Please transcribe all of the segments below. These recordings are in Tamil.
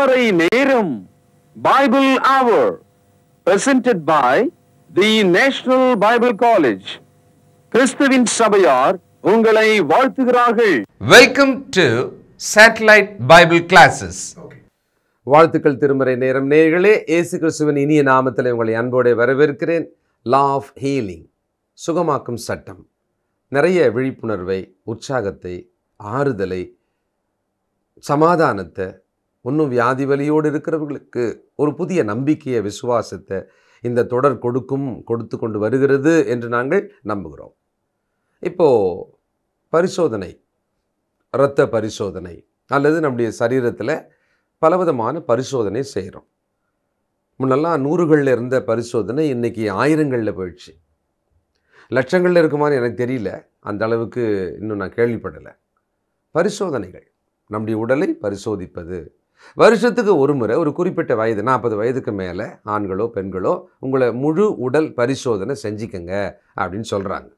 திருமறை நேரம் Bible hour presented by the national Bible college கிறிஸ்துவின் சபையார் உங்களை வாழ்த்துகிறார்கள் welcome to satellite Bible classes வாழ்த்துக்கள் திருமறை நேரம் நேர்களே இயேசு கிறிஸ்துவின் இனிய நாமத்தில் உங்களை அன்போடு வரவேற்கிறேன் லா ஆஃப் ஹீலிங் சுகமாக்கும் சட்டம் நிறைய விழிப்புணர்வை உற்சாகத்தை ஆறுதலை சமாதானத்தை ஒன்றும் வியாதி வலியோடு இருக்கிறவர்களுக்கு ஒரு புதிய நம்பிக்கையை விசுவாசத்தை இந்த தொடர் கொடுக்கும் கொடுத்து கொண்டு வருகிறது என்று நாங்கள் நம்புகிறோம் இப்போது பரிசோதனை இரத்த பரிசோதனை அல்லது நம்முடைய சரீரத்தில் பலவிதமான பரிசோதனை செய்கிறோம் முன்னெல்லாம் நூறுகளில் இருந்த பரிசோதனை இன்றைக்கி ஆயிரங்களில் போயிடுச்சு லட்சங்களில் இருக்குமான்னு எனக்கு தெரியல அந்த அளவுக்கு இன்னும் நான் கேள்விப்படலை பரிசோதனைகள் நம்முடைய உடலை பரிசோதிப்பது வருஷத்துக்கு ஒரு முறை ஒரு குறிப்பிட்ட வயது நாற்பது வயதுக்கு மேலே ஆண்களோ பெண்களோ உங்களை முழு உடல் பரிசோதனை செஞ்சுக்கங்க அப்படின்னு சொல்கிறாங்க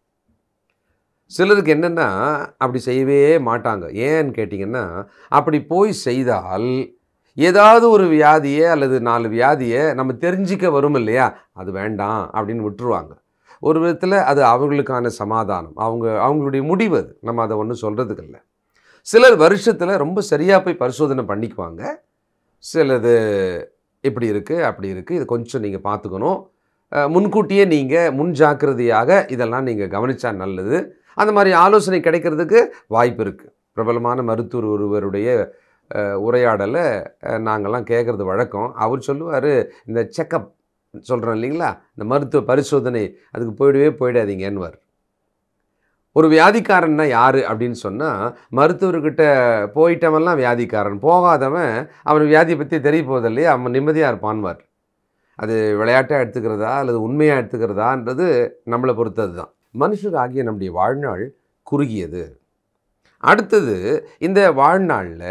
சிலருக்கு என்னென்னா அப்படி செய்யவே மாட்டாங்க ஏன்னு கேட்டிங்கன்னா அப்படி போய் செய்தால் ஏதாவது ஒரு வியாதியை அல்லது நாலு வியாதியை நம்ம தெரிஞ்சிக்க வரும் இல்லையா அது வேண்டாம் அப்படின்னு விட்டுருவாங்க ஒரு விதத்தில் அது அவங்களுக்கான சமாதானம் அவங்க அவங்களுடைய முடிவு அது நம்ம அதை ஒன்றும் சொல்கிறதுக்கு இல்லை சிலர் வருஷத்தில் ரொம்ப சரியாக போய் பரிசோதனை பண்ணிக்குவாங்க சிலது இப்படி இருக்குது அப்படி இருக்குது இது கொஞ்சம் நீங்கள் பார்த்துக்கணும் முன்கூட்டியே நீங்கள் முன் ஜாக்கிரதையாக இதெல்லாம் நீங்கள் கவனித்தா நல்லது அந்த மாதிரி ஆலோசனை கிடைக்கிறதுக்கு வாய்ப்பு இருக்குது பிரபலமான மருத்துவர் ஒருவருடைய உரையாடலை நாங்கள்லாம் கேட்குறது வழக்கம் அவர் சொல்லுவார் இந்த செக்கப் சொல்கிறோம் இல்லைங்களா இந்த மருத்துவ பரிசோதனை அதுக்கு போயிடவே போயிடாதீங்கன்னுவார் ஒரு வியாதிக்காரன்னா யார் அப்படின்னு சொன்னால் மருத்துவர்கிட்ட போயிட்டவன்லாம் வியாதிக்காரன் போகாதவன் அவன் வியாதியை பற்றி தெரிய இல்லையா அவன் நிம்மதியாக இருப்பான்வார் அது விளையாட்டாக எடுத்துக்கிறதா அல்லது உண்மையாக எடுத்துக்கிறதான்றது நம்மளை பொறுத்தது தான் ஆகிய நம்முடைய வாழ்நாள் குறுகியது அடுத்தது இந்த வாழ்நாளில்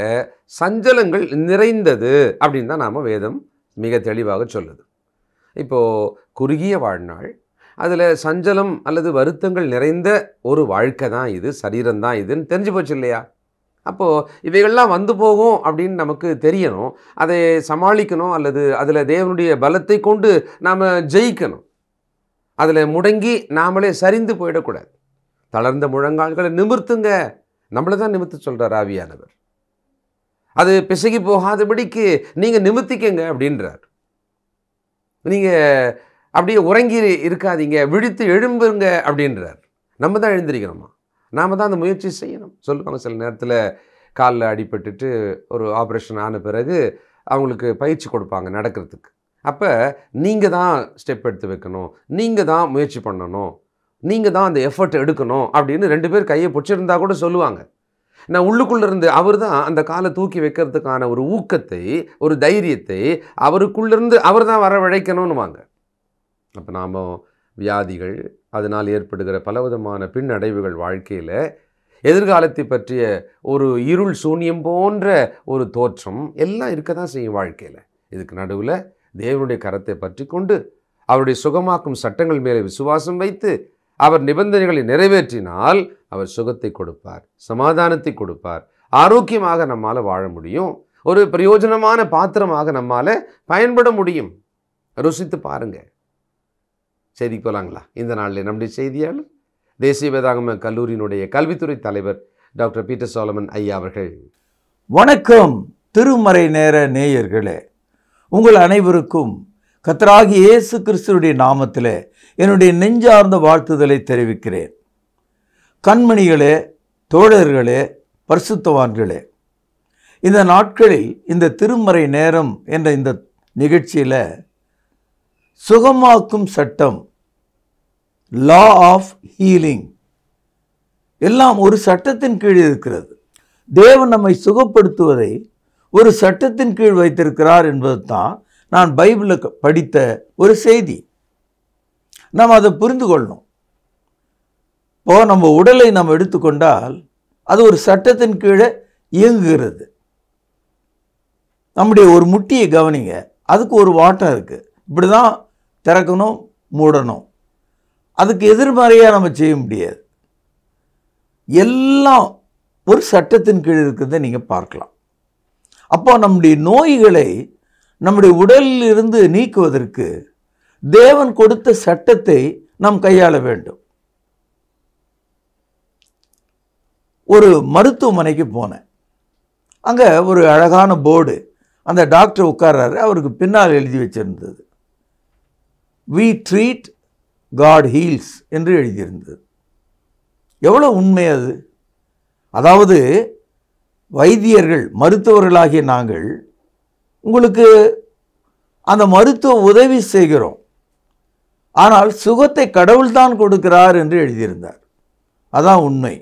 சஞ்சலங்கள் நிறைந்தது அப்படின்னு தான் நாம் வேதம் மிக தெளிவாக சொல்லுது இப்போது குறுகிய வாழ்நாள் அதில் சஞ்சலம் அல்லது வருத்தங்கள் நிறைந்த ஒரு வாழ்க்கை தான் இது சரீரம் தான் இதுன்னு தெரிஞ்சு போச்சு இல்லையா அப்போது இவைகள்லாம் வந்து போகும் அப்படின்னு நமக்கு தெரியணும் அதை சமாளிக்கணும் அல்லது அதில் தேவனுடைய பலத்தை கொண்டு நாம் ஜெயிக்கணும் அதில் முடங்கி நாமளே சரிந்து போயிடக்கூடாது தளர்ந்த முழங்கால்களை நிமிர்த்துங்க நம்மளை தான் நிமித்து சொல்கிறார் ஆவியானவர் அது பிசகி போகாதபடிக்கு நீங்கள் நிமித்திக்கங்க அப்படின்றார் நீங்கள் அப்படியே உறங்கி இருக்காதீங்க விழித்து எழும்புங்க அப்படின்றார் நம்ம தான் எழுந்திருக்கணுமா நாம் தான் அந்த முயற்சி செய்யணும் சொல்லுவாங்க சில நேரத்தில் காலில் அடிபட்டுட்டு ஒரு ஆப்ரேஷன் ஆன பிறகு அவங்களுக்கு பயிற்சி கொடுப்பாங்க நடக்கிறதுக்கு அப்போ நீங்கள் தான் ஸ்டெப் எடுத்து வைக்கணும் நீங்கள் தான் முயற்சி பண்ணணும் நீங்கள் தான் அந்த எஃபர்ட் எடுக்கணும் அப்படின்னு ரெண்டு பேர் கையை பிடிச்சிருந்தா கூட சொல்லுவாங்க நான் உள்ளுக்குள்ளேருந்து அவர் தான் அந்த காலை தூக்கி வைக்கிறதுக்கான ஒரு ஊக்கத்தை ஒரு தைரியத்தை அவருக்குள்ளேருந்து அவர் தான் வாங்க அப்போ நாம் வியாதிகள் அதனால் ஏற்படுகிற பலவிதமான பின்னடைவுகள் வாழ்க்கையில் எதிர்காலத்தை பற்றிய ஒரு இருள் சூன்யம் போன்ற ஒரு தோற்றம் எல்லாம் இருக்க தான் செய்யும் வாழ்க்கையில் இதுக்கு நடுவில் தேவனுடைய கரத்தை பற்றி கொண்டு அவருடைய சுகமாக்கும் சட்டங்கள் மேலே விசுவாசம் வைத்து அவர் நிபந்தனைகளை நிறைவேற்றினால் அவர் சுகத்தை கொடுப்பார் சமாதானத்தை கொடுப்பார் ஆரோக்கியமாக நம்மால் வாழ முடியும் ஒரு பிரயோஜனமான பாத்திரமாக நம்மால் பயன்பட முடியும் ருசித்து பாருங்கள் செய்திக்கு போகலாங்களா இந்த நாளில் நம்முடைய செய்தியாளர் தேசிய வேதாகம கல்லூரியினுடைய கல்வித்துறை தலைவர் டாக்டர் பீட்டர் சோலமன் ஐயா அவர்கள் வணக்கம் திருமறை நேர நேயர்களே உங்கள் அனைவருக்கும் கத்தராகி இயேசு கிறிஸ்துடைய நாமத்தில் என்னுடைய நெஞ்சார்ந்த வாழ்த்துதலை தெரிவிக்கிறேன் கண்மணிகளே தோழர்களே பரிசுத்தவான்களே இந்த நாட்களில் இந்த திருமறை நேரம் என்ற இந்த நிகழ்ச்சியில் சுகமாக்கும் சட்டம் லா ஆஃப் ஹீலிங் எல்லாம் ஒரு சட்டத்தின் கீழ் இருக்கிறது தேவன் நம்மை சுகப்படுத்துவதை ஒரு சட்டத்தின் கீழ் வைத்திருக்கிறார் என்பது தான் நான் பைபிளில் படித்த ஒரு செய்தி நாம் அதை புரிந்து கொள்ளணும் இப்போது நம்ம உடலை நம்ம எடுத்துக்கொண்டால் அது ஒரு சட்டத்தின் கீழே இயங்குகிறது நம்முடைய ஒரு முட்டியை கவனிங்க அதுக்கு ஒரு வாட்டம் இருக்குது இப்படி தான் திறக்கணும் மூடணும் அதுக்கு எதிர்மறையாக நம்ம செய்ய முடியாது எல்லாம் ஒரு சட்டத்தின் கீழ் இருக்கிறத நீங்கள் பார்க்கலாம் அப்போ நம்முடைய நோய்களை நம்முடைய உடலில் இருந்து நீக்குவதற்கு தேவன் கொடுத்த சட்டத்தை நாம் கையாள வேண்டும் ஒரு மருத்துவமனைக்கு போனேன் அங்கே ஒரு அழகான போர்டு அந்த டாக்டர் உட்கார்றாரு அவருக்கு பின்னால் எழுதி வச்சிருந்தது வி ட்ரீட் காட் ஹீல்ஸ் என்று எழுதியிருந்தது எவ்வளோ உண்மை அது அதாவது வைத்தியர்கள் மருத்துவர்களாகிய நாங்கள் உங்களுக்கு அந்த மருத்துவ உதவி செய்கிறோம் ஆனால் சுகத்தை கடவுள்தான் கொடுக்கிறார் என்று எழுதியிருந்தார் அதான் உண்மை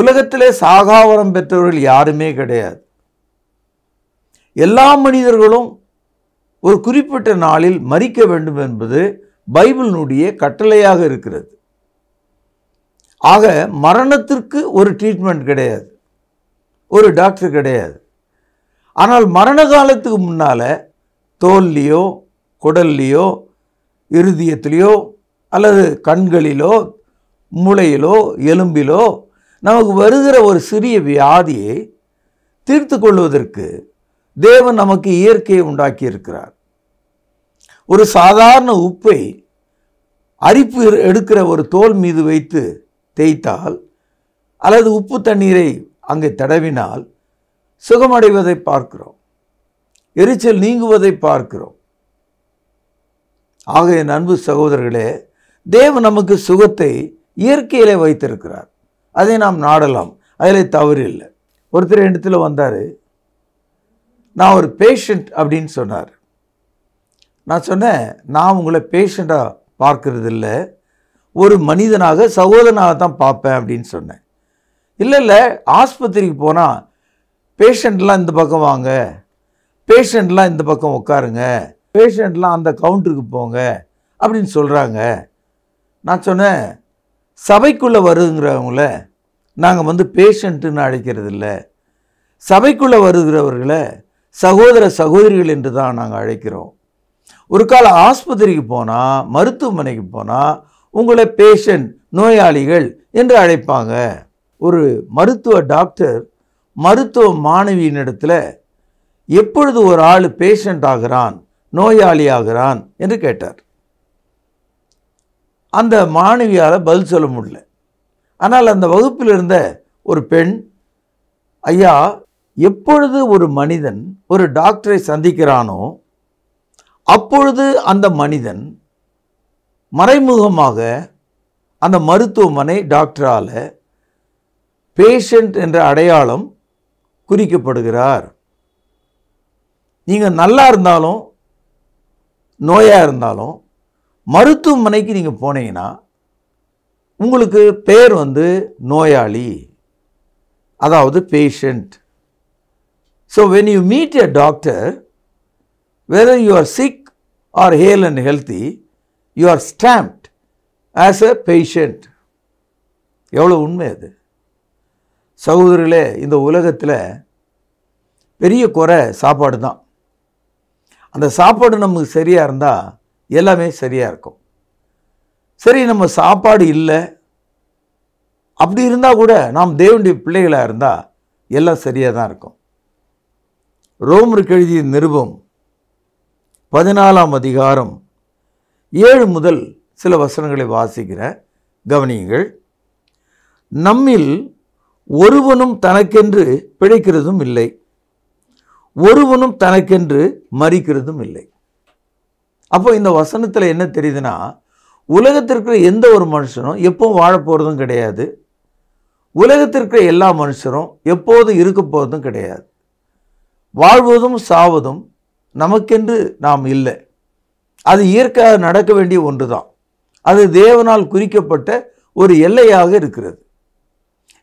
உலகத்திலே சாகாவரம் பெற்றவர்கள் யாருமே கிடையாது எல்லா மனிதர்களும் ஒரு குறிப்பிட்ட நாளில் மறிக்க வேண்டும் என்பது பைபிளினுடைய கட்டளையாக இருக்கிறது ஆக மரணத்திற்கு ஒரு ட்ரீட்மெண்ட் கிடையாது ஒரு டாக்டர் கிடையாது ஆனால் மரண காலத்துக்கு முன்னால் தோல்லையோ குடல்லையோ இருதயத்திலையோ அல்லது கண்களிலோ மூளையிலோ எலும்பிலோ நமக்கு வருகிற ஒரு சிறிய வியாதியை தீர்த்து கொள்வதற்கு தேவன் நமக்கு இயற்கையை உண்டாக்கியிருக்கிறார் ஒரு சாதாரண உப்பை அரிப்பு எடுக்கிற ஒரு தோல் மீது வைத்து தேய்த்தால் அல்லது உப்பு தண்ணீரை அங்கே தடவினால் சுகமடைவதை பார்க்கிறோம் எரிச்சல் நீங்குவதை பார்க்கிறோம் ஆகைய நண்பு அன்பு சகோதரர்களே தேவ நமக்கு சுகத்தை இயற்கையிலே வைத்திருக்கிறார் அதை நாம் நாடலாம் அதில் தவறு இல்லை ஒருத்தர் இடத்துல வந்தார் நான் ஒரு பேஷண்ட் அப்படின்னு சொன்னார் நான் சொன்னேன் நான் உங்களை பேஷண்ட்டாக பார்க்கறது இல்லை ஒரு மனிதனாக சகோதரனாக தான் பார்ப்பேன் அப்படின்னு சொன்னேன் இல்லை இல்லை ஆஸ்பத்திரிக்கு போனால் பேஷண்ட்லாம் இந்த பக்கம் வாங்க பேஷண்ட்லாம் இந்த பக்கம் உட்காருங்க பேஷண்ட்லாம் அந்த கவுண்டருக்கு போங்க அப்படின்னு சொல்கிறாங்க நான் சொன்னேன் சபைக்குள்ளே வருதுங்கிறவங்கள நாங்கள் வந்து பேஷண்ட்டுன்னு அழைக்கிறது இல்லை சபைக்குள்ளே வருகிறவர்களை சகோதர சகோதரிகள் என்று தான் நாங்கள் அழைக்கிறோம் ஒரு கால ஆஸ்பத்திரிக்கு போனால் மருத்துவமனைக்கு போனால் உங்களை பேஷண்ட் நோயாளிகள் என்று அழைப்பாங்க ஒரு மருத்துவ டாக்டர் மருத்துவ மாணவியினிடத்தில் எப்பொழுது ஒரு ஆள் பேஷண்ட் ஆகிறான் நோயாளி ஆகிறான் என்று கேட்டார் அந்த மாணவியால் பதில் சொல்ல முடியல ஆனால் அந்த வகுப்பில் இருந்த ஒரு பெண் ஐயா எப்பொழுது ஒரு மனிதன் ஒரு டாக்டரை சந்திக்கிறானோ அப்பொழுது அந்த மனிதன் மறைமுகமாக அந்த மருத்துவமனை டாக்டரால் பேஷண்ட் என்ற அடையாளம் குறிக்கப்படுகிறார் நீங்கள் நல்லா இருந்தாலும் நோயாக இருந்தாலும் மருத்துவமனைக்கு நீங்கள் போனீங்கன்னா உங்களுக்கு பேர் வந்து நோயாளி அதாவது patient so when you meet a doctor whether you are sick or hale and healthy, you are stamped as a patient. எவ்வளோ உண்மை அது சகோதரிகளே இந்த உலகத்தில் பெரிய குறை சாப்பாடு தான் அந்த சாப்பாடு நமக்கு சரியாக இருந்தால் எல்லாமே சரியாக இருக்கும் சரி நம்ம சாப்பாடு இல்லை அப்படி இருந்தால் கூட நாம் தேவனுடைய பிள்ளைகளாக இருந்தால் எல்லாம் சரியாக தான் இருக்கும் ரோமருக்கு எழுதிய நிருபம் பதினாலாம் அதிகாரம் ஏழு முதல் சில வசனங்களை வாசிக்கிற கவனியுங்கள் நம்மில் ஒருவனும் தனக்கென்று பிழைக்கிறதும் இல்லை ஒருவனும் தனக்கென்று மறிக்கிறதும் இல்லை அப்போ இந்த வசனத்தில் என்ன தெரியுதுன்னா உலகத்திற்கு எந்த ஒரு மனுஷனும் எப்பவும் வாழ போகிறதும் கிடையாது உலகத்திற்கு எல்லா மனுஷரும் எப்போதும் இருக்க போகிறதும் கிடையாது வாழ்வதும் சாவதும் நமக்கென்று நாம் இல்லை அது இயற்கையாக நடக்க வேண்டிய ஒன்று தான் அது தேவனால் குறிக்கப்பட்ட ஒரு எல்லையாக இருக்கிறது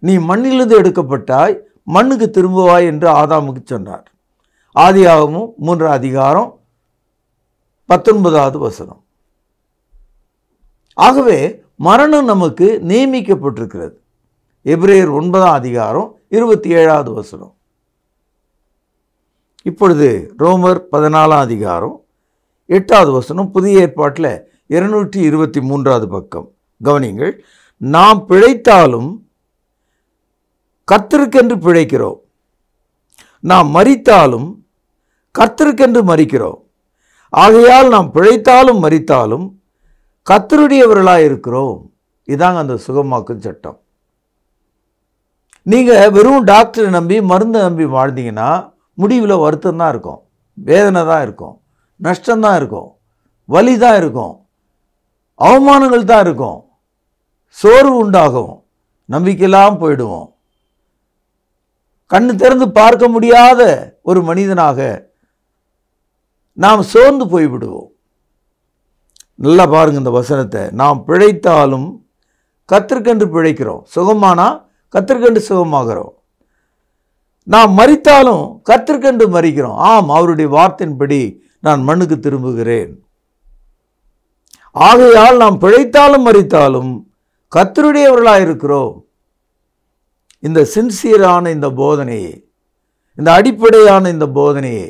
நீ மண்ணிலிருந்து எடுக்கப்பட்டாய் மண்ணுக்கு திரும்புவாய் என்று ஆதாமுக்கு சொன்னார் ஆதியாகமும் மூன்றாம் அதிகாரம் பத்தொன்பதாவது வசனம் ஆகவே மரணம் நமக்கு நியமிக்கப்பட்டிருக்கிறது எப்ரேயர் ஒன்பதாம் அதிகாரம் இருபத்தி ஏழாவது வசனம் இப்பொழுது ரோமர் பதினாலாம் அதிகாரம் எட்டாவது வசனம் புதிய ஏற்பாட்டில் இருநூற்றி இருபத்தி மூன்றாவது பக்கம் கவனிங்கள் நாம் பிழைத்தாலும் கத்திருக்கென்று பிழைக்கிறோம் நாம் மறித்தாலும் கத்திருக்கென்று மறிக்கிறோம் ஆகையால் நாம் பிழைத்தாலும் மறித்தாலும் கத்தருடையவர்களாக இருக்கிறோம் இதாங்க அந்த சுகமாக்கும் சட்டம் நீங்கள் வெறும் டாக்டரை நம்பி மருந்தை நம்பி வாழ்ந்தீங்கன்னா முடிவில் வருத்தம் தான் இருக்கும் வேதனை தான் இருக்கும் நஷ்டந்தான் இருக்கும் வலி தான் இருக்கும் அவமானங்கள் தான் இருக்கும் சோர்வு உண்டாகும் நம்பிக்கையெல்லாம் போயிடுவோம் கண்ணு திறந்து பார்க்க முடியாத ஒரு மனிதனாக நாம் சோர்ந்து போய்விடுவோம் நல்லா பாருங்கள் இந்த வசனத்தை நாம் பிழைத்தாலும் கத்திற்கென்று பிழைக்கிறோம் சுகமானா கத்திற்கென்று சுகமாகிறோம் நாம் மறித்தாலும் கத்திற்கண்டு மறிக்கிறோம் ஆம் அவருடைய வார்த்தையின்படி நான் மண்ணுக்கு திரும்புகிறேன் ஆகையால் நாம் பிழைத்தாலும் மறித்தாலும் கத்தருடையவர்களாக இருக்கிறோம் இந்த சின்சியரான இந்த போதனையே இந்த அடிப்படையான இந்த போதனையே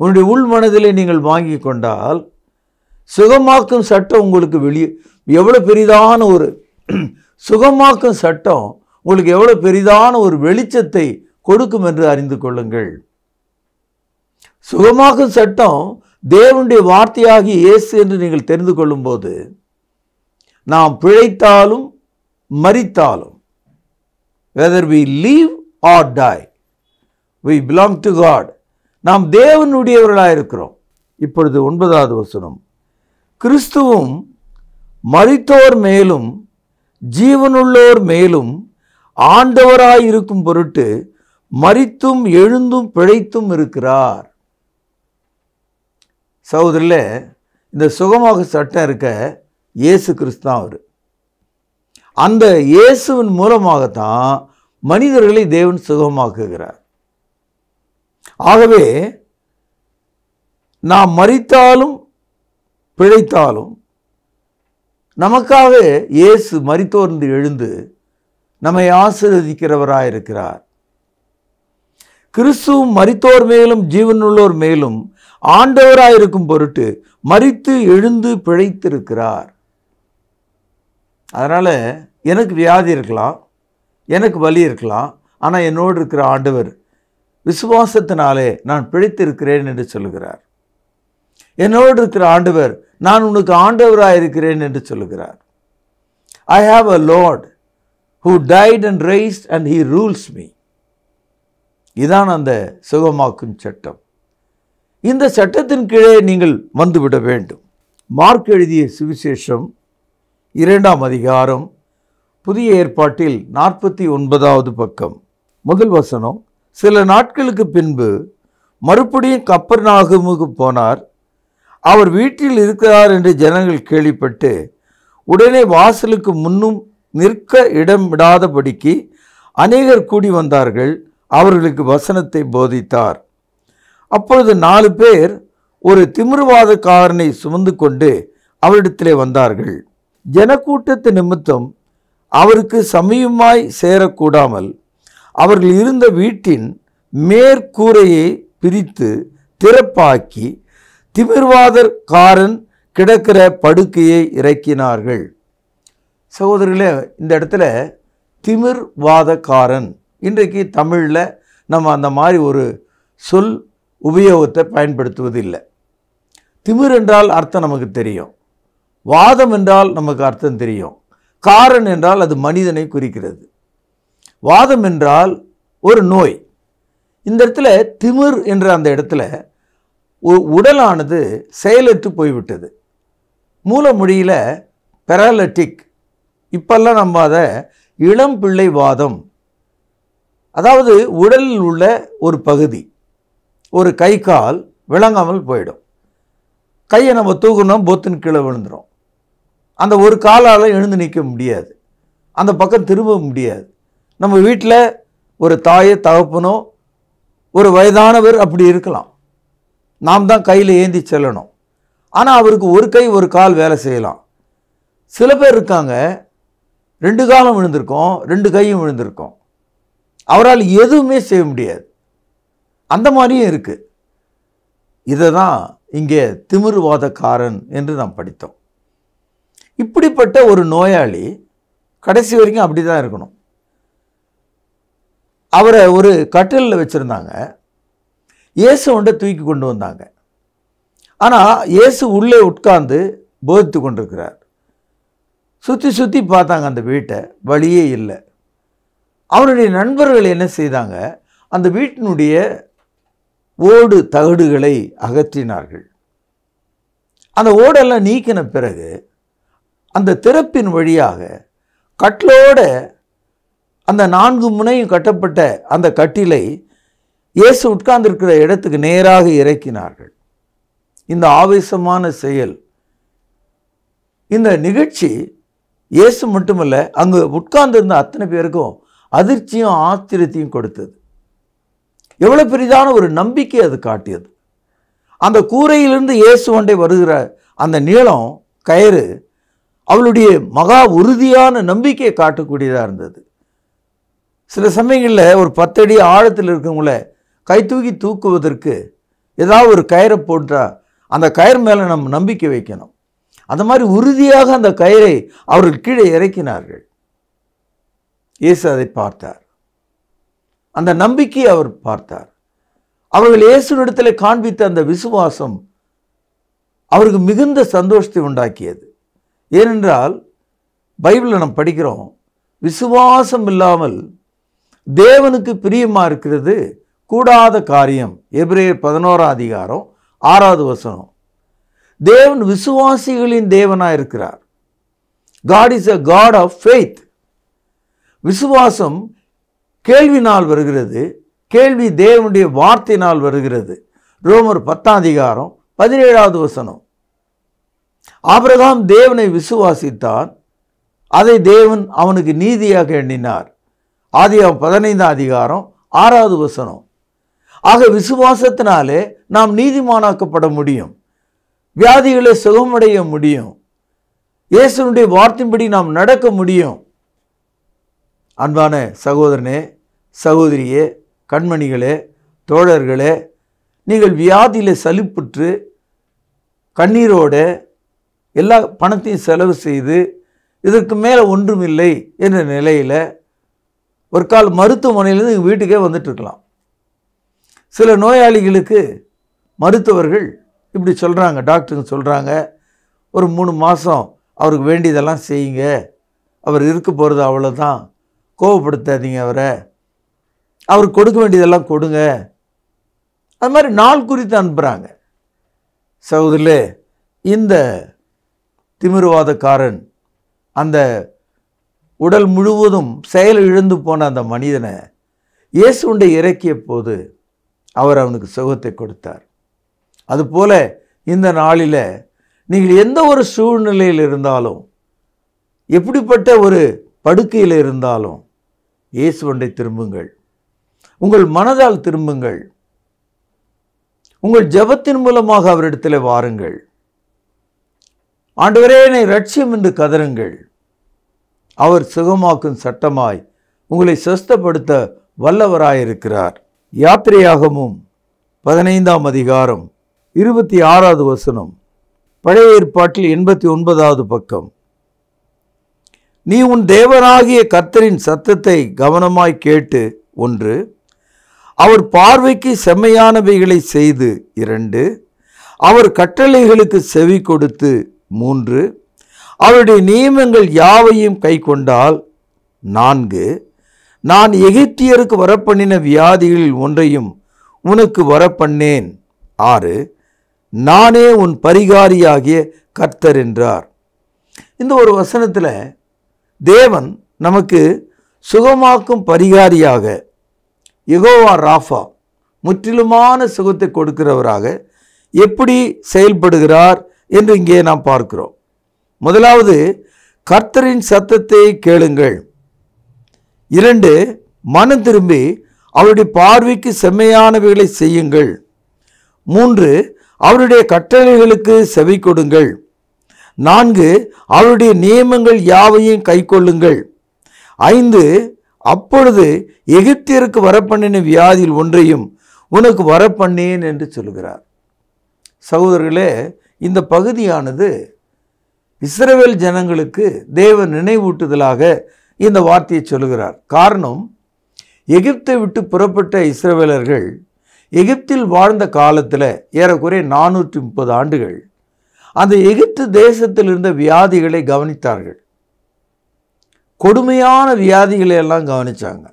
உன்னுடைய உள் மனதிலே நீங்கள் வாங்கி கொண்டால் சுகமாக்கும் சட்டம் உங்களுக்கு வெளியே எவ்வளோ பெரிதான ஒரு சுகமாக்கும் சட்டம் உங்களுக்கு எவ்வளோ பெரிதான ஒரு வெளிச்சத்தை கொடுக்கும் என்று அறிந்து கொள்ளுங்கள் சுகமாகும் சட்டம் தேவனுடைய வார்த்தையாகி இயேசு என்று நீங்கள் தெரிந்து கொள்ளும்போது நாம் பிழைத்தாலும் மறித்தாலும் whether we live or die we belong to God நாம் தேவனுடையவர்களாக இருக்கிறோம் இப்பொழுது ஒன்பதாவது வசனம் கிறிஸ்துவும் மறித்தோர் மேலும் ஜீவனுள்ளோர் மேலும் ஆண்டவராய் இருக்கும் பொருட்டு மறித்தும் எழுந்தும் பிழைத்தும் இருக்கிறார் சகோதரில் இந்த சுகமாக சட்டம் இருக்க இயேசு கிறிஸ்தான் அவர் அந்த இயேசுவின் மூலமாகத்தான் மனிதர்களை தேவன் சுகமாக்குகிறார் ஆகவே நாம் மறித்தாலும் பிழைத்தாலும் நமக்காக இயேசு மறித்தோர்ந்து எழுந்து நம்மை ஆசீர்வதிக்கிறவராயிருக்கிறார் கிறிஸ்துவும் மறித்தோர் மேலும் ஜீவனுள்ளோர் மேலும் ஆண்டவராயிருக்கும் பொருட்டு மறித்து எழுந்து பிழைத்திருக்கிறார் அதனால் எனக்கு வியாதி இருக்கலாம் எனக்கு வலி இருக்கலாம் ஆனால் என்னோடு இருக்கிற ஆண்டவர் விசுவாசத்தினாலே நான் பிழைத்திருக்கிறேன் என்று சொல்லுகிறார் என்னோடு இருக்கிற ஆண்டவர் நான் உனக்கு ஆண்டவராக இருக்கிறேன் என்று சொல்லுகிறார் I have a lord who died and raised and he rules me இதான் அந்த சுகமாக்கும் சட்டம் இந்த சட்டத்தின் கீழே நீங்கள் வந்துவிட வேண்டும் மார்க் எழுதிய சுவிசேஷம் இரண்டாம் அதிகாரம் புதிய ஏற்பாட்டில் நாற்பத்தி ஒன்பதாவது பக்கம் முதல் வசனம் சில நாட்களுக்கு பின்பு மறுபடியும் கப்பர் நாகமுக்கு போனார் அவர் வீட்டில் இருக்கிறார் என்று ஜனங்கள் கேள்விப்பட்டு உடனே வாசலுக்கு முன்னும் நிற்க இடம் விடாதபடிக்கு அநேகர் கூடி வந்தார்கள் அவர்களுக்கு வசனத்தை போதித்தார் அப்பொழுது நாலு பேர் ஒரு திமிர்வாதக்காரனை சுமந்து கொண்டு அவரிடத்திலே வந்தார்கள் ஜனக்கூட்டத்து நிமித்தம் அவருக்கு சமயமாய் சேரக்கூடாமல் அவர்கள் இருந்த வீட்டின் மேற்கூரையை பிரித்து திறப்பாக்கி திமிர்வாதக்காரன் கிடக்கிற படுக்கையை இறக்கினார்கள் சகோதரர்களே இந்த இடத்துல திமிர்வாதக்காரன் இன்றைக்கு தமிழில் நம்ம அந்த மாதிரி ஒரு சொல் உபயோகத்தை பயன்படுத்துவது இல்லை திமிர் என்றால் அர்த்தம் நமக்கு தெரியும் வாதம் என்றால் நமக்கு அர்த்தம் தெரியும் காரன் என்றால் அது மனிதனை குறிக்கிறது வாதம் என்றால் ஒரு நோய் இந்த இடத்துல திமிர் என்ற அந்த இடத்துல உடலானது செயலற்று போய்விட்டது மூலமொழியில் பெராலட்டிக் இப்பெல்லாம் நம்ம அதை இளம் பிள்ளை வாதம் அதாவது உடலில் உள்ள ஒரு பகுதி ஒரு கை கால் விளங்காமல் போயிடும் கையை நம்ம தூக்கணும் போத்துன்னு கீழே விழுந்துடும் அந்த ஒரு காலால் எழுந்து நிற்க முடியாது அந்த பக்கம் திரும்ப முடியாது நம்ம வீட்டில் ஒரு தாயை தகப்பனோ ஒரு வயதானவர் அப்படி இருக்கலாம் நாம் தான் கையில் ஏந்தி செல்லணும் ஆனால் அவருக்கு ஒரு கை ஒரு கால் வேலை செய்யலாம் சில பேர் இருக்காங்க ரெண்டு காலம் விழுந்திருக்கோம் ரெண்டு கையும் விழுந்திருக்கோம் அவரால் எதுவுமே செய்ய முடியாது அந்த மாதிரியும் இருக்குது இதை தான் இங்கே திமிர்வாதக்காரன் என்று நாம் படித்தோம் இப்படிப்பட்ட ஒரு நோயாளி கடைசி வரைக்கும் அப்படி தான் இருக்கணும் அவரை ஒரு கட்டிலில் வச்சுருந்தாங்க இயேசு ஒன்றை தூக்கி கொண்டு வந்தாங்க ஆனால் இயேசு உள்ளே உட்கார்ந்து போதித்து கொண்டிருக்கிறார் சுற்றி சுற்றி பார்த்தாங்க அந்த வீட்டை வழியே இல்லை அவனுடைய நண்பர்கள் என்ன செய்தாங்க அந்த வீட்டினுடைய ஓடு தகடுகளை அகற்றினார்கள் அந்த ஓடெல்லாம் நீக்கின பிறகு அந்த திறப்பின் வழியாக கட்டிலோட அந்த நான்கு முனையும் கட்டப்பட்ட அந்த கட்டிலை இயேசு உட்கார்ந்திருக்கிற இடத்துக்கு நேராக இறக்கினார்கள் இந்த ஆவேசமான செயல் இந்த நிகழ்ச்சி இயேசு மட்டுமல்ல அங்கு உட்கார்ந்திருந்த அத்தனை பேருக்கும் அதிர்ச்சியும் ஆத்திரத்தையும் கொடுத்தது எவ்வளோ பெரிதான ஒரு நம்பிக்கை அது காட்டியது அந்த கூரையிலிருந்து இயேசு ஒன்றை வருகிற அந்த நீளம் கயிறு அவளுடைய மகா உறுதியான நம்பிக்கையை காட்டக்கூடியதாக இருந்தது சில சமயங்களில் ஒரு பத்தடி ஆழத்தில் இருக்கவங்கள கை தூக்கி தூக்குவதற்கு ஏதாவது ஒரு கயிறை போட்டால் அந்த கயிறு மேலே நம்ம நம்பிக்கை வைக்கணும் அந்த மாதிரி உறுதியாக அந்த கயிறை அவர்கள் கீழே இறக்கினார்கள் இயேசு அதை பார்த்தார் அந்த நம்பிக்கையை அவர் பார்த்தார் அவர்கள் இயேசுனிடத்தில் காண்பித்த அந்த விசுவாசம் அவருக்கு மிகுந்த சந்தோஷத்தை உண்டாக்கியது ஏனென்றால் பைபிளில் நம்ம படிக்கிறோம் விசுவாசம் இல்லாமல் தேவனுக்கு பிரியமாக இருக்கிறது கூடாத காரியம் எப்ரே பதினோரா அதிகாரம் ஆறாவது வசனம் தேவன் விசுவாசிகளின் தேவனாக இருக்கிறார் God is a God of faith விசுவாசம் கேள்வினால் வருகிறது கேள்வி தேவனுடைய வார்த்தையினால் வருகிறது ரோமர் பத்தாம் அதிகாரம் பதினேழாவது வசனம் ஆபிரகாம் தேவனை விசுவாசித்தான் அதை தேவன் அவனுக்கு நீதியாக எண்ணினார் ஆதி பதினைந்தாம் அதிகாரம் ஆறாவது வசனம் ஆக விசுவாசத்தினாலே நாம் நீதிமானாக்கப்பட முடியும் வியாதிகளை சுகமடைய முடியும் இயேசுனுடைய வார்த்தையின்படி நாம் நடக்க முடியும் அன்பான சகோதரனே சகோதரியே கண்மணிகளே தோழர்களே நீங்கள் வியாதியில் சலிப்புற்று கண்ணீரோடு எல்லா பணத்தையும் செலவு செய்து இதற்கு மேலே ஒன்றும் இல்லை என்ற நிலையில் ஒரு கால் மருத்துவமனையிலேருந்து எங்கள் வீட்டுக்கே வந்துட்டுருக்கலாம் சில நோயாளிகளுக்கு மருத்துவர்கள் இப்படி சொல்கிறாங்க டாக்டருங்க சொல்கிறாங்க ஒரு மூணு மாதம் அவருக்கு வேண்டியதெல்லாம் செய்யுங்க அவர் இருக்க போகிறது அவ்வளோதான் கோவப்படுத்தாதீங்க அவரை அவர் கொடுக்க வேண்டியதெல்லாம் கொடுங்க அது மாதிரி நாள் குறித்து அனுப்புகிறாங்க சகோதரில் இந்த திமிர்வாதக்காரன் அந்த உடல் முழுவதும் செயல் இழந்து போன அந்த மனிதனை உண்டை இறக்கிய போது அவர் அவனுக்கு சுகத்தை கொடுத்தார் அதுபோல் இந்த நாளில் நீங்கள் எந்த ஒரு சூழ்நிலையில் இருந்தாலும் எப்படிப்பட்ட ஒரு படுக்கையில் இருந்தாலும் இயேசு ஒன்றை திரும்புங்கள் உங்கள் மனதால் திரும்புங்கள் உங்கள் ஜபத்தின் மூலமாக அவரிடத்தில் வாருங்கள் ஆண்டவரே என்னை ரட்சியம் என்று கதறுங்கள் அவர் சுகமாக்கும் சட்டமாய் உங்களை சொஸ்தப்படுத்த வல்லவராயிருக்கிறார் யாத்திரையாகமும் பதினைந்தாம் அதிகாரம் இருபத்தி ஆறாவது வசனம் பழைய ஏற்பாட்டில் எண்பத்தி ஒன்பதாவது பக்கம் நீ உன் தேவராகிய கர்த்தரின் சத்தத்தை கவனமாய் கேட்டு ஒன்று அவர் பார்வைக்கு செம்மையானவைகளை செய்து இரண்டு அவர் கட்டளைகளுக்கு செவி கொடுத்து மூன்று அவருடைய நியமங்கள் யாவையும் கை கொண்டால் நான்கு நான் எகிப்தியருக்கு வரப்பண்ணின வியாதிகளில் ஒன்றையும் உனக்கு வரப்பண்ணேன் ஆறு நானே உன் பரிகாரியாகிய கர்த்தர் என்றார் இந்த ஒரு வசனத்தில் தேவன் நமக்கு சுகமாக்கும் பரிகாரியாக எகோவா ராஃபா முற்றிலுமான சுகத்தை கொடுக்கிறவராக எப்படி செயல்படுகிறார் என்று இங்கே நாம் பார்க்கிறோம் முதலாவது கர்த்தரின் சத்தத்தை கேளுங்கள் இரண்டு மனம் திரும்பி அவருடைய பார்வைக்கு செம்மையானவைகளை செய்யுங்கள் மூன்று அவருடைய கட்டளைகளுக்கு செவி கொடுங்கள் நான்கு அவருடைய நியமங்கள் யாவையும் கைக்கொள்ளுங்கள் ஐந்து அப்பொழுது எகிப்தியருக்கு வரப்பண்ணின வியாதியில் ஒன்றையும் உனக்கு வரப்பண்ணேன் என்று சொல்கிறார் சகோதரர்களே இந்த பகுதியானது இஸ்ரவேல் ஜனங்களுக்கு தேவ நினைவூட்டுதலாக இந்த வார்த்தையை சொல்கிறார் காரணம் எகிப்தை விட்டு புறப்பட்ட இஸ்ரவேலர்கள் எகிப்தில் வாழ்ந்த காலத்தில் ஏறக்குறைய நானூற்றி முப்பது ஆண்டுகள் அந்த எகிப்து தேசத்தில் இருந்த வியாதிகளை கவனித்தார்கள் கொடுமையான வியாதிகளை எல்லாம் கவனித்தாங்க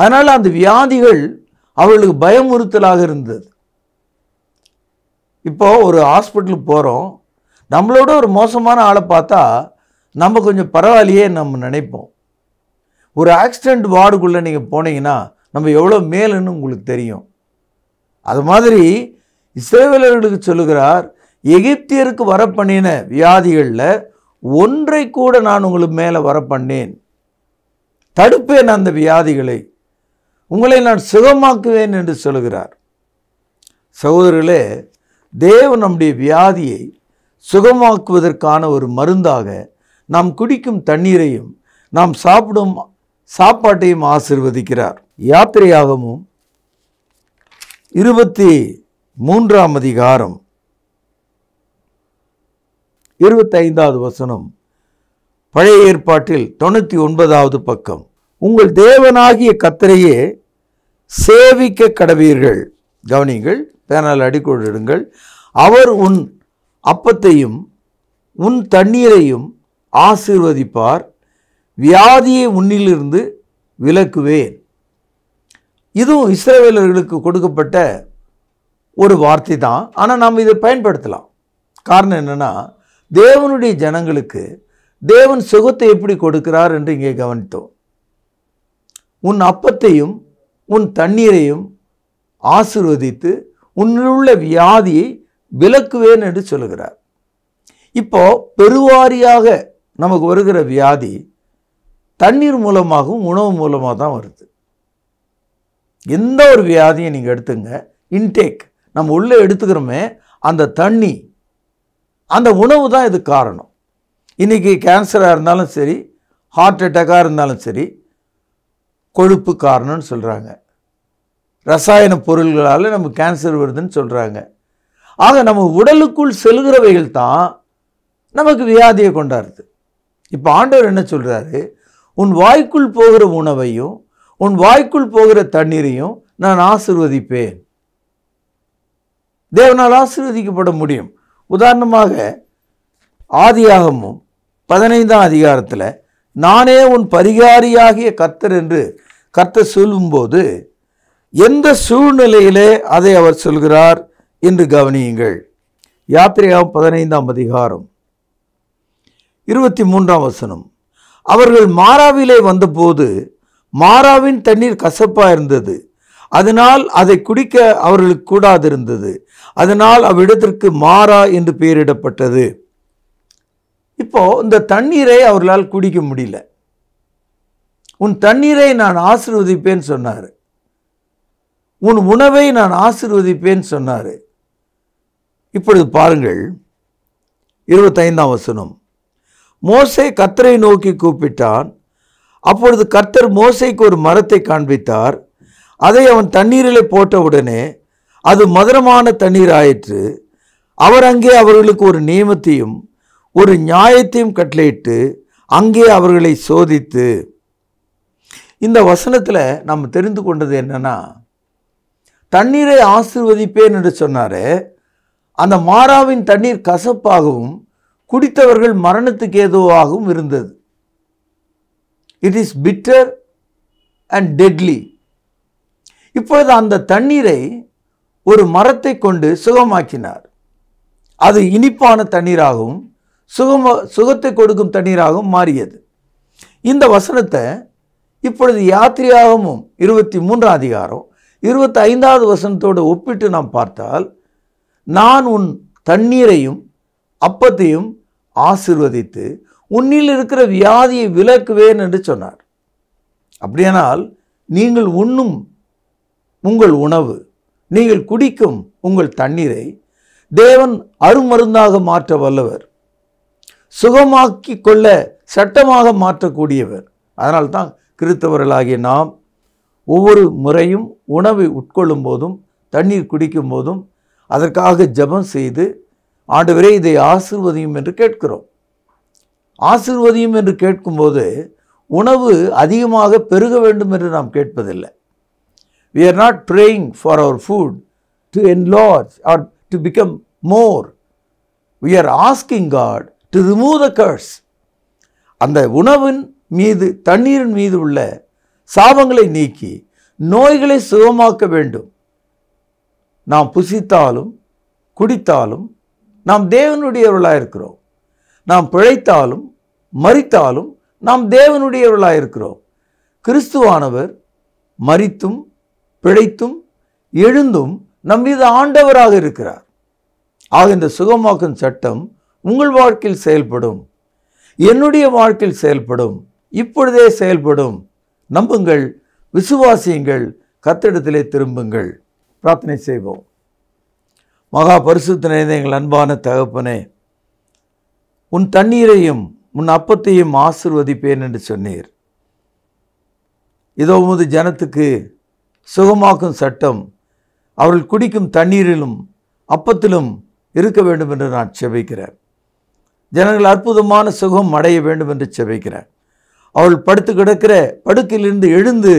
அதனால் அந்த வியாதிகள் அவர்களுக்கு பயமுறுத்தலாக இருந்தது இப்போது ஒரு ஹாஸ்பிட்டலுக்கு போகிறோம் நம்மளோட ஒரு மோசமான ஆளை பார்த்தா நம்ம கொஞ்சம் பரவாயில்லையே நம்ம நினைப்போம் ஒரு ஆக்சிடெண்ட் வார்டுக்குள்ளே நீங்கள் போனீங்கன்னா நம்ம எவ்வளோ மேலுன்னு உங்களுக்கு தெரியும் அது மாதிரி இசைவலர்களுக்கு சொல்லுகிறார் எகிப்தியருக்கு வர பண்ணின வியாதிகளில் ஒன்றை கூட நான் உங்களுக்கு மேலே வர பண்ணேன் தடுப்பேன் அந்த வியாதிகளை உங்களை நான் சுகமாக்குவேன் என்று சொல்கிறார் சகோதரர்களே தேவ நம்முடைய வியாதியை சுகமாக்குவதற்கான ஒரு மருந்தாக நாம் குடிக்கும் தண்ணீரையும் நாம் சாப்பிடும் சாப்பாட்டையும் ஆசிர்வதிக்கிறார் யாத்திரையாகவும் இருபத்தி மூன்றாம் அதிகாரம் இருபத்தைந்தாவது வசனம் பழைய ஏற்பாட்டில் தொண்ணூற்றி ஒன்பதாவது பக்கம் உங்கள் தேவனாகிய கத்தரையே சேவிக்க கடவீர்கள் கவனிங்கள் பேனால் அடிக்கொண்டிடுங்கள் அவர் உன் அப்பத்தையும் உன் தண்ணீரையும் ஆசீர்வதிப்பார் வியாதியை உன்னிலிருந்து விலக்குவேன் இதுவும் இஸ்ரேவேலர்களுக்கு கொடுக்கப்பட்ட ஒரு வார்த்தை தான் ஆனால் நாம் இதை பயன்படுத்தலாம் காரணம் என்னென்னா தேவனுடைய ஜனங்களுக்கு தேவன் சுகத்தை எப்படி கொடுக்கிறார் என்று இங்கே கவனித்தோம் உன் அப்பத்தையும் உன் தண்ணீரையும் ஆசிர்வதித்து உன்னிலுள்ள வியாதியை விலக்குவேன் என்று சொல்கிறார் இப்போ பெருவாரியாக நமக்கு வருகிற வியாதி தண்ணீர் மூலமாகவும் உணவு மூலமாக தான் வருது எந்த ஒரு வியாதியை நீங்கள் எடுத்துங்க இன்டேக் நம்ம உள்ளே எடுத்துக்கிறோமே அந்த தண்ணி அந்த உணவு தான் இது காரணம் இன்றைக்கி கேன்சராக இருந்தாலும் சரி ஹார்ட் அட்டாக்காக இருந்தாலும் சரி கொழுப்பு காரணம்னு சொல்கிறாங்க ரசாயன பொருள்களால் நமக்கு கேன்சர் வருதுன்னு சொல்கிறாங்க ஆக நம்ம உடலுக்குள் செல்கிறவைகள் தான் நமக்கு வியாதியை கொண்டாடுது இப்போ ஆண்டவர் என்ன சொல்கிறாரு உன் வாய்க்குள் போகிற உணவையும் உன் வாய்க்குள் போகிற தண்ணீரையும் நான் ஆசிர்வதிப்பேன் தேவனால் ஆசிர்வதிக்கப்பட முடியும் உதாரணமாக ஆதியாகமும் பதினைந்தாம் அதிகாரத்தில் நானே உன் பரிகாரியாகிய கர்த்தர் என்று கர்த்தர் சொல்லும்போது எந்த சூழ்நிலையிலே அதை அவர் சொல்கிறார் என்று கவனியுங்கள் யாத்திரையாகும் பதினைந்தாம் அதிகாரம் இருபத்தி மூன்றாம் வசனம் அவர்கள் மாறாவிலே வந்தபோது மாறாவின் தண்ணீர் கசப்பாக இருந்தது அதனால் அதை குடிக்க அவர்களுக்கு கூடாதிருந்தது அதனால் அவ்விடத்திற்கு மாறா என்று பெயரிடப்பட்டது இப்போது இந்த தண்ணீரை அவர்களால் குடிக்க முடியல உன் தண்ணீரை நான் ஆசிர்வதிப்பேன்னு சொன்னார் உன் உணவை நான் ஆசிர்வதிப்பேன்னு சொன்னார் இப்பொழுது பாருங்கள் இருபத்தைந்தாம் வசனம் மோசை கத்தரை நோக்கி கூப்பிட்டான் அப்பொழுது கர்த்தர் மோசைக்கு ஒரு மரத்தை காண்பித்தார் அதை அவன் தண்ணீரிலே போட்டவுடனே அது மதுரமான தண்ணீர் ஆயிற்று அவர் அங்கே அவர்களுக்கு ஒரு நியமத்தையும் ஒரு நியாயத்தையும் கட்டளையிட்டு அங்கே அவர்களை சோதித்து இந்த வசனத்தில் நம்ம தெரிந்து கொண்டது என்னென்னா தண்ணீரை ஆசிர்வதிப்பேன் என்று சொன்னார் அந்த மாறாவின் தண்ணீர் கசப்பாகவும் குடித்தவர்கள் மரணத்துக்கு ஏதுவாகவும் இருந்தது it is bitter and deadly இப்பொழுது அந்த தண்ணீரை ஒரு மரத்தை கொண்டு சுகமாக்கினார் அது இனிப்பான தண்ணீராகவும் சுகம சுகத்தை கொடுக்கும் தண்ணீராகவும் மாறியது இந்த வசனத்தை இப்பொழுது யாத்திரையாகவும் இருபத்தி மூன்றாம் அதிகாரம் இருபத்தி ஐந்தாவது வசனத்தோடு ஒப்பிட்டு நாம் பார்த்தால் நான் உன் தண்ணீரையும் அப்பத்தையும் ஆசிர்வதித்து உன்னில் இருக்கிற வியாதியை விலக்குவேன் என்று சொன்னார் அப்படியானால் நீங்கள் உண்ணும் உங்கள் உணவு நீங்கள் குடிக்கும் உங்கள் தண்ணீரை தேவன் அருமருந்தாக மாற்ற வல்லவர் சுகமாக்கி கொள்ள சட்டமாக மாற்றக்கூடியவர் அதனால்தான் கிறித்தவர்களாகிய நாம் ஒவ்வொரு முறையும் உணவை உட்கொள்ளும் போதும் தண்ணீர் குடிக்கும் போதும் அதற்காக ஜபம் செய்து ஆண்டவரே இதை ஆசிர்வதியும் என்று கேட்கிறோம் ஆசிர்வதியும் என்று கேட்கும்போது உணவு அதிகமாக பெருக வேண்டும் என்று நாம் கேட்பதில்லை We are not praying for our food to enlarge or to become more. We are asking God to remove the curse. அந்த உணவின் மீது தண்ணீரின் மீது உள்ள சாபங்களை நீக்கி நோய்களை சுகமாக்க வேண்டும் நாம் புசித்தாலும் குடித்தாலும் நாம் தேவனுடையவர்களாக இருக்கிறோம் நாம் பிழைத்தாலும் மறித்தாலும் நாம் தேவனுடையவர்களாக இருக்கிறோம் கிறிஸ்துவானவர் மறித்தும் பிழைத்தும் எழுந்தும் நம் மீது ஆண்டவராக இருக்கிறார் ஆக இந்த சுகமாக்கும் சட்டம் உங்கள் வாழ்க்கையில் செயல்படும் என்னுடைய வாழ்க்கையில் செயல்படும் இப்பொழுதே செயல்படும் நம்புங்கள் விசுவாசியுங்கள் கத்திடத்திலே திரும்புங்கள் பிரார்த்தனை செய்வோம் மகா பரிசுத்த எங்கள் அன்பான தகப்பனே உன் தண்ணீரையும் உன் அப்பத்தையும் ஆசிர்வதிப்பேன் என்று சொன்னீர் இதோ உமது ஜனத்துக்கு சுகமாக்கும் சட்டம் அவர்கள் குடிக்கும் தண்ணீரிலும் அப்பத்திலும் இருக்க வேண்டும் என்று நான் செபிக்கிறேன் ஜனங்கள் அற்புதமான சுகம் அடைய வேண்டும் என்று செபிக்கிறேன் அவள் படுத்து கிடக்கிற படுக்கையிலிருந்து எழுந்து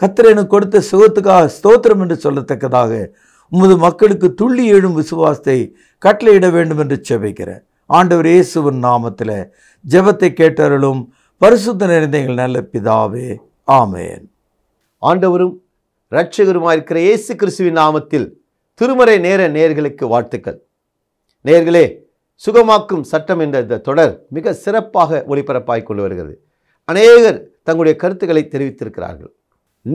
கத்திரனு கொடுத்த சுகத்துக்காக ஸ்தோத்திரம் என்று சொல்லத்தக்கதாக உமது மக்களுக்கு துள்ளி எழும் விசுவாசத்தை கட்டளையிட வேண்டும் என்று செபிக்கிறேன் ஆண்டவர் இயேசுவின் நாமத்தில் ஜெபத்தை கேட்டவர்களும் பரிசுத்த நிறைந்த எங்கள் நல்ல பிதாவே ஆமேன் ஆண்டவரும் இருக்கிற இயேசு கிறிஸ்துவின் நாமத்தில் திருமறை நேர நேர்களுக்கு வாழ்த்துக்கள் நேர்களே சுகமாக்கும் சட்டம் என்ற இந்த தொடர் மிக சிறப்பாக ஒளிபரப்பாய் கொண்டு வருகிறது அநேகர் தங்களுடைய கருத்துக்களை தெரிவித்திருக்கிறார்கள்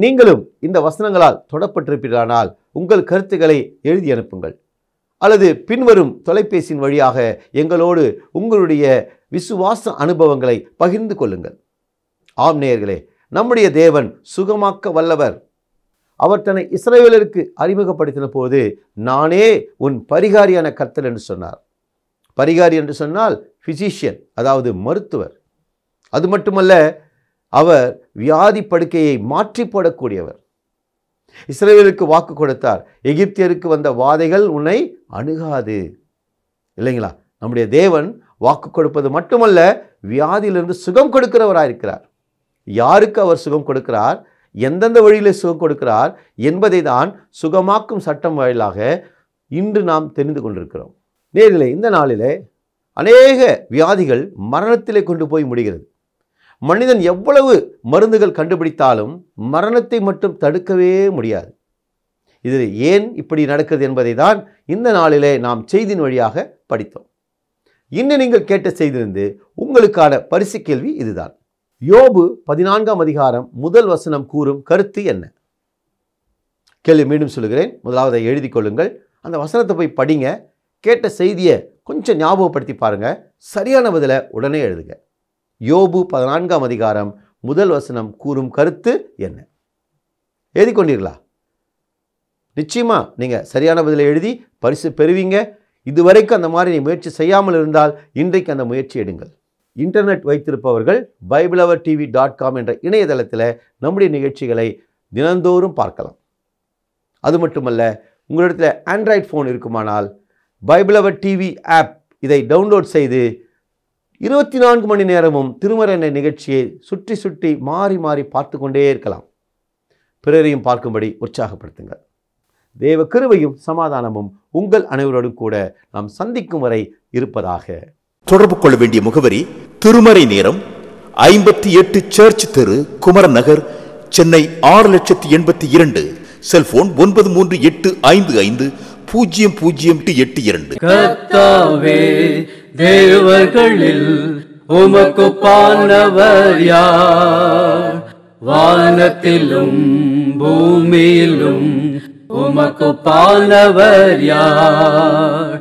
நீங்களும் இந்த வசனங்களால் தொடப்பட்டிருப்பீர்களானால் உங்கள் கருத்துக்களை எழுதி அனுப்புங்கள் அல்லது பின்வரும் தொலைபேசியின் வழியாக எங்களோடு உங்களுடைய விசுவாச அனுபவங்களை பகிர்ந்து கொள்ளுங்கள் ஆம் நேயர்களே நம்முடைய தேவன் சுகமாக்க வல்லவர் அவர் தன்னை இஸ்ரேலருக்கு அறிமுகப்படுத்தின போது நானே உன் பரிகாரியான கர்த்தர் என்று சொன்னார் பரிகாரி என்று சொன்னால் ஃபிசிஷியன் அதாவது மருத்துவர் அது மட்டுமல்ல அவர் வியாதி படுக்கையை மாற்றி போடக்கூடியவர் இஸ்ரேலருக்கு வாக்கு கொடுத்தார் எகிப்தியருக்கு வந்த வாதைகள் உன்னை அணுகாது இல்லைங்களா நம்முடைய தேவன் வாக்கு கொடுப்பது மட்டுமல்ல வியாதியிலிருந்து சுகம் கொடுக்கிறவராயிருக்கிறார் யாருக்கு அவர் சுகம் கொடுக்கிறார் எந்தெந்த வழியில் சுகம் கொடுக்கிறார் என்பதை தான் சுகமாக்கும் சட்டம் வாயிலாக இன்று நாம் தெரிந்து கொண்டிருக்கிறோம் நேரிலே இந்த நாளிலே அநேக வியாதிகள் மரணத்திலே கொண்டு போய் முடிகிறது மனிதன் எவ்வளவு மருந்துகள் கண்டுபிடித்தாலும் மரணத்தை மட்டும் தடுக்கவே முடியாது இது ஏன் இப்படி நடக்கிறது என்பதை தான் இந்த நாளிலே நாம் செய்தியின் வழியாக படித்தோம் இன்னும் நீங்கள் கேட்ட செய்திருந்து உங்களுக்கான பரிசு கேள்வி இதுதான் யோபு பதினான்காம் அதிகாரம் முதல் வசனம் கூறும் கருத்து என்ன கேள்வி மீண்டும் சொல்லுகிறேன் முதலாவதை எழுதி கொள்ளுங்கள் அந்த வசனத்தை போய் படிங்க கேட்ட செய்தியை கொஞ்சம் ஞாபகப்படுத்தி பாருங்கள் சரியான பதிலை உடனே எழுதுங்க யோபு பதினான்காம் அதிகாரம் முதல் வசனம் கூறும் கருத்து என்ன எழுதி கொண்டீர்களா நிச்சயமாக நீங்கள் சரியான பதிலை எழுதி பரிசு பெறுவீங்க இதுவரைக்கும் அந்த மாதிரி நீ முயற்சி செய்யாமல் இருந்தால் இன்றைக்கு அந்த முயற்சி எடுங்கள் இன்டர்நெட் வைத்திருப்பவர்கள் Bible hour TV dot com என்ற இணையதளத்தில் நம்முடைய நிகழ்ச்சிகளை தினந்தோறும் பார்க்கலாம் அது மட்டுமல்ல உங்களிடத்தில் ஆண்ட்ராய்ட் ஃபோன் இருக்குமானால் பைபிள் அவர் டிவி ஆப் இதை டவுன்லோட் செய்து இருபத்தி நான்கு மணி நேரமும் திருமறை என்ற நிகழ்ச்சியை சுற்றி சுற்றி மாறி மாறி பார்த்து கொண்டே இருக்கலாம் பிறரையும் பார்க்கும்படி உற்சாகப்படுத்துங்கள் தேவ கருவையும் சமாதானமும் உங்கள் அனைவரோடும் கூட நாம் சந்திக்கும் வரை இருப்பதாக தொடர்பு கொள்ள வேண்டிய முகவரி திருமறை நேரம் ஐம்பத்தி எட்டு சர்ச் தெரு குமரன் நகர் சென்னை ஆறு லட்சத்தி எண்பத்தி இரண்டு செல்போன் ஒன்பது மூன்று எட்டு ஐந்து ஐந்து பூஜ்ஜியம் பூஜ்ஜியம் எட்டு இரண்டு கர்த்தாவே தேவர்களில் உமக்கு பாலவர் யார் வானத்திலும் பூமியிலும் உமக்கு பாலவர் யார்